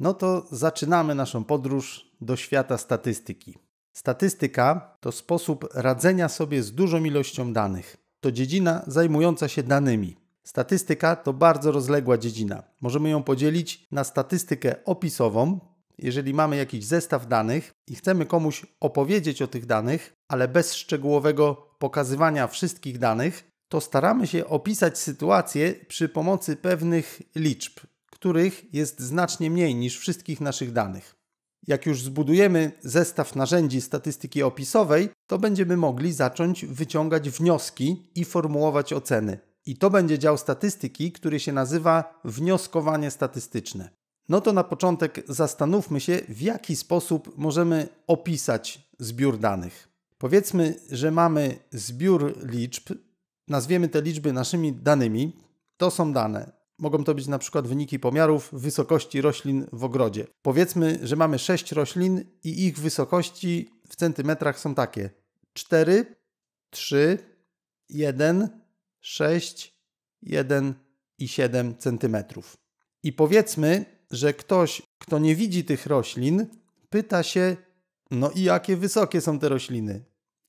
No to zaczynamy naszą podróż do świata statystyki. Statystyka to sposób radzenia sobie z dużą ilością danych. To dziedzina zajmująca się danymi. Statystyka to bardzo rozległa dziedzina. Możemy ją podzielić na statystykę opisową. Jeżeli mamy jakiś zestaw danych i chcemy komuś opowiedzieć o tych danych, ale bez szczegółowego pokazywania wszystkich danych, to staramy się opisać sytuację przy pomocy pewnych liczb, których jest znacznie mniej niż wszystkich naszych danych. Jak już zbudujemy zestaw narzędzi statystyki opisowej, to będziemy mogli zacząć wyciągać wnioski i formułować oceny. I to będzie dział statystyki, który się nazywa wnioskowanie statystyczne. No to na początek zastanówmy się, w jaki sposób możemy opisać zbiór danych. Powiedzmy, że mamy zbiór liczb, nazwiemy te liczby naszymi danymi. To są dane Mogą to być na przykład wyniki pomiarów wysokości roślin w ogrodzie. Powiedzmy, że mamy 6 roślin i ich wysokości w centymetrach są takie 4, 3, 1, 6, 1 i 7 centymetrów. I powiedzmy, że ktoś, kto nie widzi tych roślin, pyta się, no i jakie wysokie są te rośliny?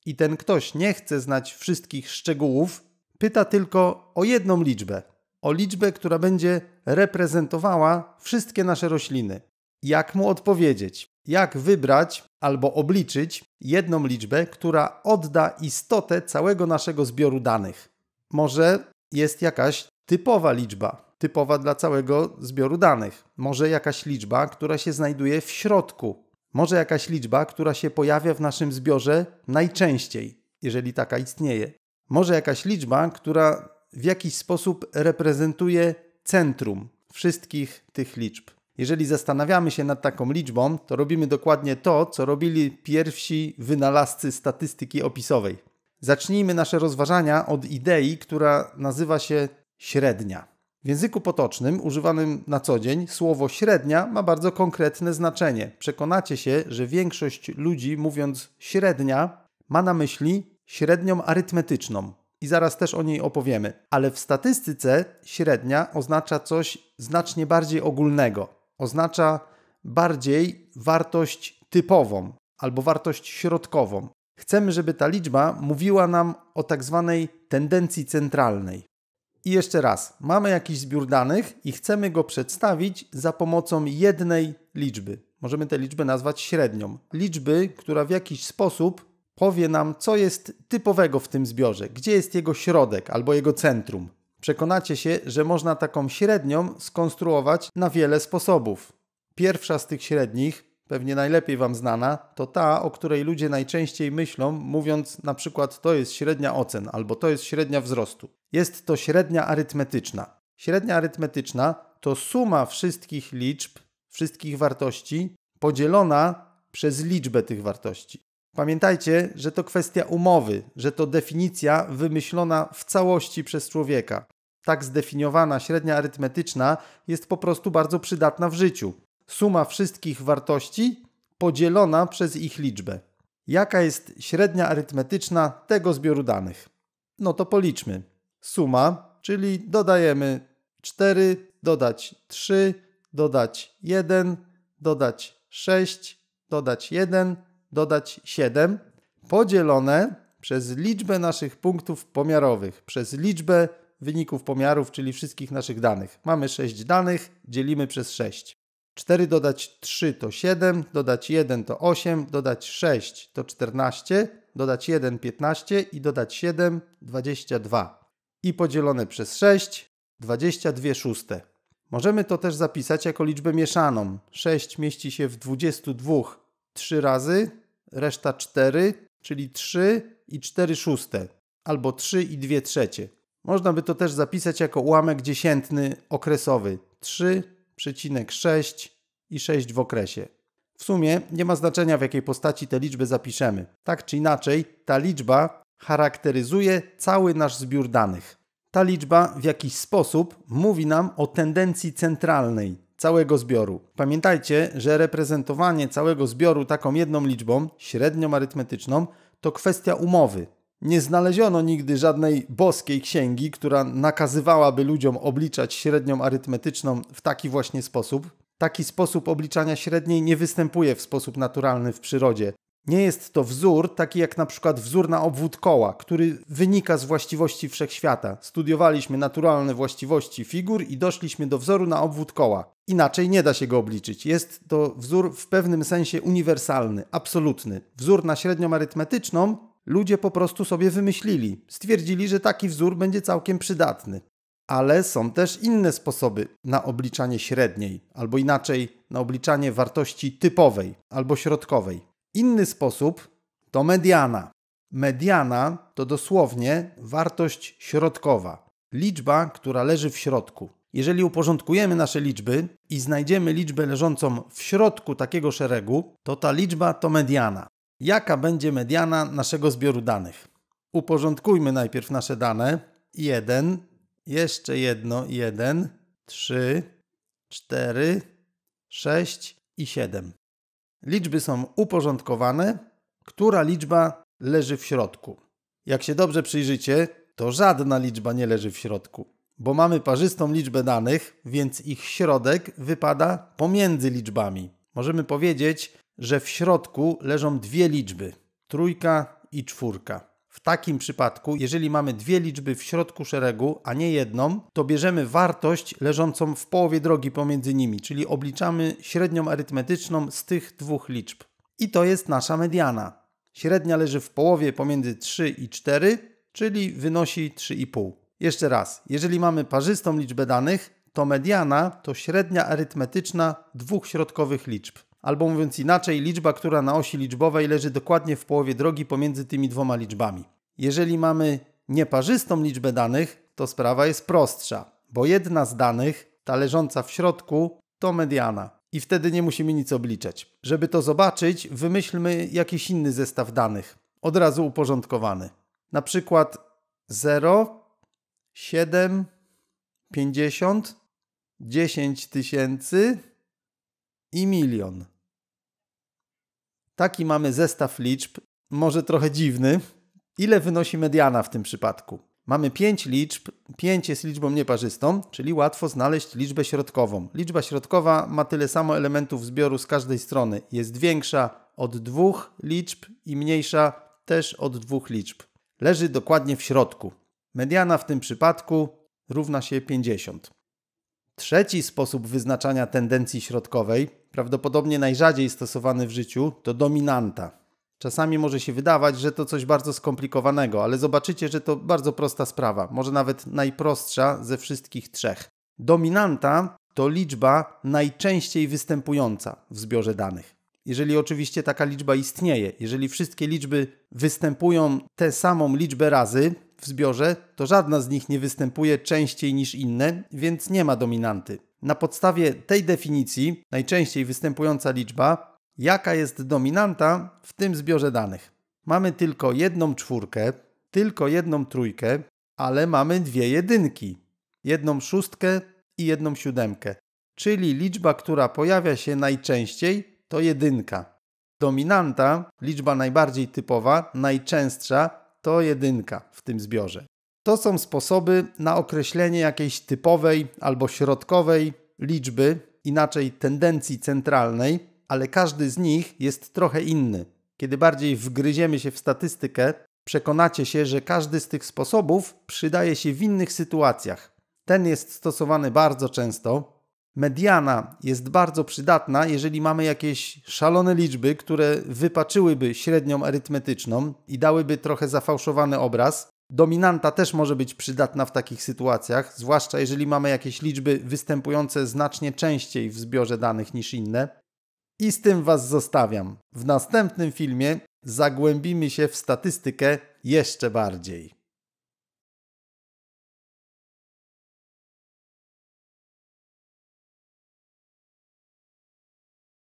I ten ktoś nie chce znać wszystkich szczegółów, pyta tylko o jedną liczbę o liczbę, która będzie reprezentowała wszystkie nasze rośliny. Jak mu odpowiedzieć? Jak wybrać albo obliczyć jedną liczbę, która odda istotę całego naszego zbioru danych? Może jest jakaś typowa liczba, typowa dla całego zbioru danych. Może jakaś liczba, która się znajduje w środku. Może jakaś liczba, która się pojawia w naszym zbiorze najczęściej, jeżeli taka istnieje. Może jakaś liczba, która w jakiś sposób reprezentuje centrum wszystkich tych liczb. Jeżeli zastanawiamy się nad taką liczbą, to robimy dokładnie to, co robili pierwsi wynalazcy statystyki opisowej. Zacznijmy nasze rozważania od idei, która nazywa się średnia. W języku potocznym, używanym na co dzień, słowo średnia ma bardzo konkretne znaczenie. Przekonacie się, że większość ludzi mówiąc średnia ma na myśli średnią arytmetyczną, i zaraz też o niej opowiemy. Ale w statystyce średnia oznacza coś znacznie bardziej ogólnego. Oznacza bardziej wartość typową albo wartość środkową. Chcemy, żeby ta liczba mówiła nam o tak zwanej tendencji centralnej. I jeszcze raz, mamy jakiś zbiór danych i chcemy go przedstawić za pomocą jednej liczby. Możemy tę liczbę nazwać średnią. Liczby, która w jakiś sposób powie nam, co jest typowego w tym zbiorze, gdzie jest jego środek albo jego centrum. Przekonacie się, że można taką średnią skonstruować na wiele sposobów. Pierwsza z tych średnich, pewnie najlepiej Wam znana, to ta, o której ludzie najczęściej myślą, mówiąc na przykład to jest średnia ocen albo to jest średnia wzrostu. Jest to średnia arytmetyczna. Średnia arytmetyczna to suma wszystkich liczb, wszystkich wartości podzielona przez liczbę tych wartości. Pamiętajcie, że to kwestia umowy, że to definicja wymyślona w całości przez człowieka. Tak zdefiniowana średnia arytmetyczna jest po prostu bardzo przydatna w życiu. Suma wszystkich wartości podzielona przez ich liczbę. Jaka jest średnia arytmetyczna tego zbioru danych? No to policzmy. Suma, czyli dodajemy 4, dodać 3, dodać 1, dodać 6, dodać 1, dodać 7 podzielone przez liczbę naszych punktów pomiarowych, przez liczbę wyników pomiarów, czyli wszystkich naszych danych. Mamy 6 danych, dzielimy przez 6. 4 dodać 3 to 7, dodać 1 to 8, dodać 6 to 14, dodać 1 15 i dodać 7 22. I podzielone przez 6 22 szóste. Możemy to też zapisać jako liczbę mieszaną. 6 mieści się w 22 trzy razy, reszta cztery, czyli trzy i cztery szóste, albo trzy i dwie trzecie. Można by to też zapisać jako ułamek dziesiętny okresowy 3,6 i 6 w okresie. W sumie nie ma znaczenia w jakiej postaci te liczby zapiszemy. Tak czy inaczej, ta liczba charakteryzuje cały nasz zbiór danych. Ta liczba w jakiś sposób mówi nam o tendencji centralnej, całego zbioru. Pamiętajcie, że reprezentowanie całego zbioru taką jedną liczbą, średnią arytmetyczną, to kwestia umowy. Nie znaleziono nigdy żadnej boskiej księgi, która nakazywałaby ludziom obliczać średnią arytmetyczną w taki właśnie sposób. Taki sposób obliczania średniej nie występuje w sposób naturalny w przyrodzie. Nie jest to wzór taki jak na przykład wzór na obwód koła, który wynika z właściwości wszechświata. Studiowaliśmy naturalne właściwości figur i doszliśmy do wzoru na obwód koła. Inaczej nie da się go obliczyć. Jest to wzór w pewnym sensie uniwersalny, absolutny. Wzór na średnią arytmetyczną ludzie po prostu sobie wymyślili. Stwierdzili, że taki wzór będzie całkiem przydatny. Ale są też inne sposoby na obliczanie średniej, albo inaczej na obliczanie wartości typowej albo środkowej. Inny sposób to mediana. Mediana to dosłownie wartość środkowa, liczba, która leży w środku. Jeżeli uporządkujemy nasze liczby i znajdziemy liczbę leżącą w środku takiego szeregu, to ta liczba to mediana. Jaka będzie mediana naszego zbioru danych? Uporządkujmy najpierw nasze dane. 1, jeszcze jedno 1, 3, 4, 6 i 7. Liczby są uporządkowane, która liczba leży w środku. Jak się dobrze przyjrzycie, to żadna liczba nie leży w środku, bo mamy parzystą liczbę danych, więc ich środek wypada pomiędzy liczbami. Możemy powiedzieć, że w środku leżą dwie liczby: trójka i czwórka. W takim przypadku, jeżeli mamy dwie liczby w środku szeregu, a nie jedną, to bierzemy wartość leżącą w połowie drogi pomiędzy nimi, czyli obliczamy średnią arytmetyczną z tych dwóch liczb. I to jest nasza mediana. Średnia leży w połowie pomiędzy 3 i 4, czyli wynosi 3,5. Jeszcze raz, jeżeli mamy parzystą liczbę danych, to mediana to średnia arytmetyczna dwóch środkowych liczb albo mówiąc inaczej, liczba, która na osi liczbowej leży dokładnie w połowie drogi pomiędzy tymi dwoma liczbami. Jeżeli mamy nieparzystą liczbę danych, to sprawa jest prostsza, bo jedna z danych, ta leżąca w środku, to mediana i wtedy nie musimy nic obliczać. Żeby to zobaczyć, wymyślmy jakiś inny zestaw danych, od razu uporządkowany. Na przykład 0, 7, 50, 10 tysięcy i milion. Taki mamy zestaw liczb, może trochę dziwny. Ile wynosi mediana w tym przypadku? Mamy 5 liczb, 5 jest liczbą nieparzystą, czyli łatwo znaleźć liczbę środkową. Liczba środkowa ma tyle samo elementów zbioru z każdej strony. Jest większa od dwóch liczb i mniejsza też od dwóch liczb. Leży dokładnie w środku. Mediana w tym przypadku równa się 50. Trzeci sposób wyznaczania tendencji środkowej, prawdopodobnie najrzadziej stosowany w życiu, to dominanta. Czasami może się wydawać, że to coś bardzo skomplikowanego, ale zobaczycie, że to bardzo prosta sprawa, może nawet najprostsza ze wszystkich trzech. Dominanta to liczba najczęściej występująca w zbiorze danych. Jeżeli oczywiście taka liczba istnieje, jeżeli wszystkie liczby występują tę samą liczbę razy, w zbiorze, to żadna z nich nie występuje częściej niż inne, więc nie ma dominanty. Na podstawie tej definicji, najczęściej występująca liczba, jaka jest dominanta w tym zbiorze danych. Mamy tylko jedną czwórkę, tylko jedną trójkę, ale mamy dwie jedynki, jedną szóstkę i jedną siódemkę. Czyli liczba, która pojawia się najczęściej, to jedynka. Dominanta, liczba najbardziej typowa, najczęstsza, to jedynka w tym zbiorze. To są sposoby na określenie jakiejś typowej albo środkowej liczby, inaczej tendencji centralnej, ale każdy z nich jest trochę inny. Kiedy bardziej wgryziemy się w statystykę, przekonacie się, że każdy z tych sposobów przydaje się w innych sytuacjach. Ten jest stosowany bardzo często, mediana jest bardzo przydatna, jeżeli mamy jakieś szalone liczby, które wypaczyłyby średnią arytmetyczną i dałyby trochę zafałszowany obraz. Dominanta też może być przydatna w takich sytuacjach, zwłaszcza jeżeli mamy jakieś liczby występujące znacznie częściej w zbiorze danych niż inne. I z tym Was zostawiam. W następnym filmie zagłębimy się w statystykę jeszcze bardziej.